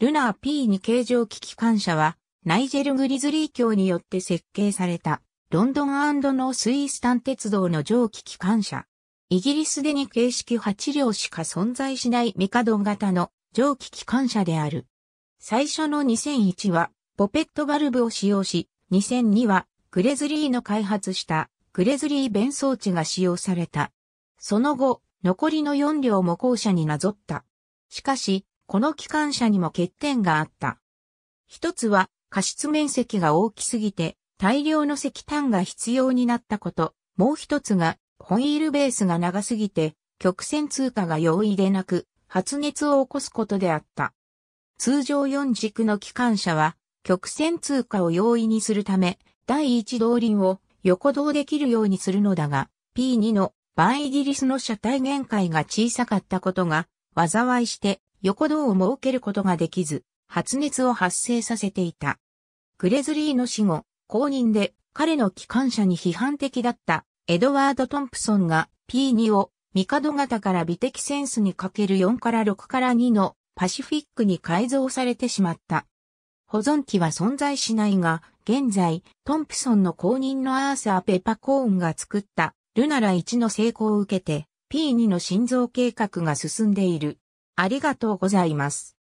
ルナー P2 形状機機関車は、ナイジェル・グリズリー卿によって設計された、ロンドンノースイースタン鉄道の蒸気機関車。イギリスでに形式8両しか存在しないミカド型の蒸気機関車である。最初の2001は、ポペットバルブを使用し、2002は、グレズリーの開発した、グレズリー弁装置が使用された。その後、残りの4両も後者になぞった。しかし、この機関車にも欠点があった。一つは、過失面積が大きすぎて、大量の石炭が必要になったこと。もう一つが、ホイールベースが長すぎて、曲線通過が容易でなく、発熱を起こすことであった。通常4軸の機関車は、曲線通過を容易にするため、第1動輪を横動できるようにするのだが、P2 のバイギリスの車体限界が小さかったことが、災いして横道を設けることができず、発熱を発生させていた。グレズリーの死後、公認で彼の機関車に批判的だったエドワード・トンプソンが P2 を帝型から美的センスにかける4から6から2のパシフィックに改造されてしまった。保存機は存在しないが、現在、トンプソンの公認のアーサー・ペパコーンが作ったルナラ1の成功を受けて P2 の心臓計画が進んでいる。ありがとうございます。